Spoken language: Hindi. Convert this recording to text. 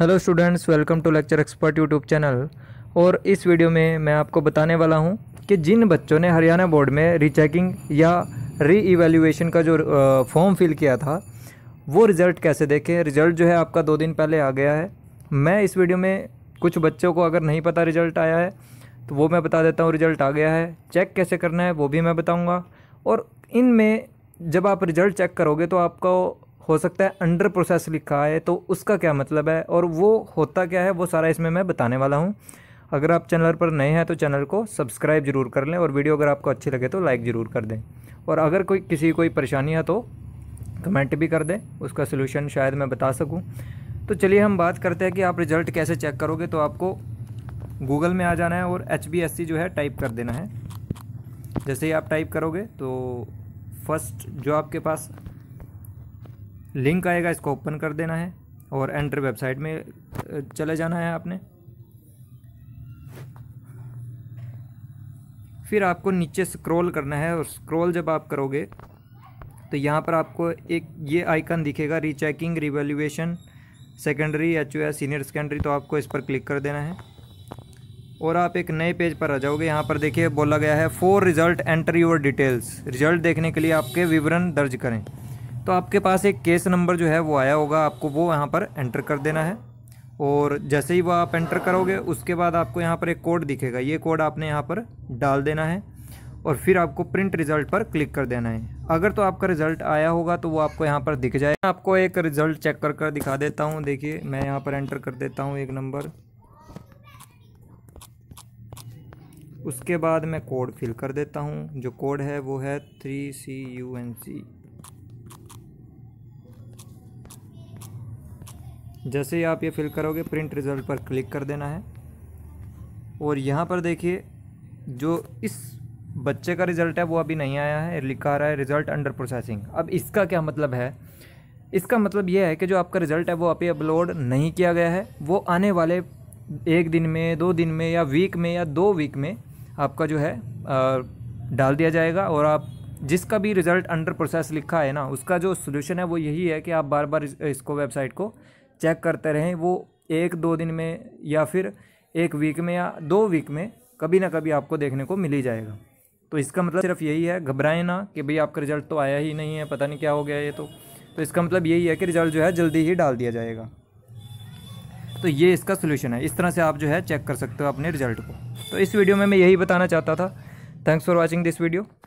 hello students welcome to lecture expert YouTube channel और इस वीडियो में मैं आपको बताने वाला हूं कि जिन बच्चों ने हरियाणा बोर्ड में रीचेकिंग या री इवेल्यूएशन का जो फॉर्म फिल किया था वो रिज़ल्ट कैसे देखें रिज़ल्ट जो है आपका दो दिन पहले आ गया है मैं इस वीडियो में कुछ बच्चों को अगर नहीं पता रिज़ल्ट आया है तो वो मैं बता देता हूँ रिज़ल्ट आ गया है चेक कैसे करना है वो भी मैं बताऊँगा और में जब आप रिज़ल्ट चेक करोगे तो आपको हो सकता है अंडर प्रोसेस लिखा है तो उसका क्या मतलब है और वो होता क्या है वो सारा इसमें मैं बताने वाला हूँ अगर आप चैनल पर नए हैं तो चैनल को सब्सक्राइब जरूर कर लें और वीडियो अगर आपको अच्छी लगे तो लाइक ज़रूर कर दें और अगर कोई किसी कोई परेशानी है तो कमेंट भी कर दें उसका सोल्यूशन शायद मैं बता सकूँ तो चलिए हम बात करते हैं कि आप रिज़ल्ट कैसे चेक करोगे तो आपको गूगल में आ जाना है और एच जो है टाइप कर देना है जैसे ही आप टाइप करोगे तो फर्स्ट जो आपके पास लिंक आएगा इसको ओपन कर देना है और एंटर वेबसाइट में चले जाना है आपने फिर आपको नीचे स्क्रॉल करना है और स्क्रॉल जब आप करोगे तो यहाँ पर आपको एक ये आइकन दिखेगा रीचेकिंग रिवेल्यूएशन सेकेंडरी एच ओ सीनियर सेकेंडरी तो आपको इस पर क्लिक कर देना है और आप एक नए पेज पर आ जाओगे यहाँ पर देखिए बोला गया है for result enter your details result देखने के लिए आपके विवरण दर्ज करें तो आपके पास एक केस नंबर जो है वो आया होगा आपको वो यहाँ पर एंटर कर देना है और जैसे ही वह आप एंटर करोगे उसके बाद आपको यहाँ पर एक कोड दिखेगा ये कोड आपने यहाँ पर डाल देना है और फिर आपको प्रिंट रिजल्ट पर क्लिक कर देना है अगर तो आपका रिजल्ट आया होगा तो वो आपको यहाँ पर दिख जाए आपको एक रिजल्ट चेक कर कर दिखा देता हूँ देखिए मैं यहाँ पर एंटर कर देता हूँ एक नंबर उसके बाद मैं कोड फिल कर देता हूँ जो कोड है वो है three C U N C जैसे ही आप ये फिल करोगे प्रिंट रिज़ल्ट पर क्लिक कर देना है और यहाँ पर देखिए जो इस बच्चे का रिज़ल्ट है वो अभी नहीं आया है लिखा रहा है रिज़ल्ट अंडर प्रोसेसिंग अब इसका क्या मतलब है इसका मतलब यह है कि जो आपका रिज़ल्ट है वो अभी अपलोड नहीं किया गया है वो आने वाले एक दिन में दो दिन में या वीक में या दो वीक में आपका जो है आ, डाल दिया जाएगा और आप जिसका भी रिज़ल्ट अंडर प्रोसेस लिखा है ना उसका जो सोल्यूशन है वो यही है कि आप बार बार इसको वेबसाइट को चेक करते रहें वो एक दो दिन में या फिर एक वीक में या दो वीक में कभी ना कभी आपको देखने को मिल ही जाएगा तो इसका मतलब सिर्फ यही है घबराएं ना कि भाई आपका रिज़ल्ट तो आया ही नहीं है पता नहीं क्या हो गया ये तो तो इसका मतलब यही है कि रिज़ल्ट जो है जल्दी ही डाल दिया जाएगा तो ये इसका सोल्यूशन है इस तरह से आप जो है चेक कर सकते हो अपने रिज़ल्ट को तो इस वीडियो में मैं यही बताना चाहता था thanks for watching this video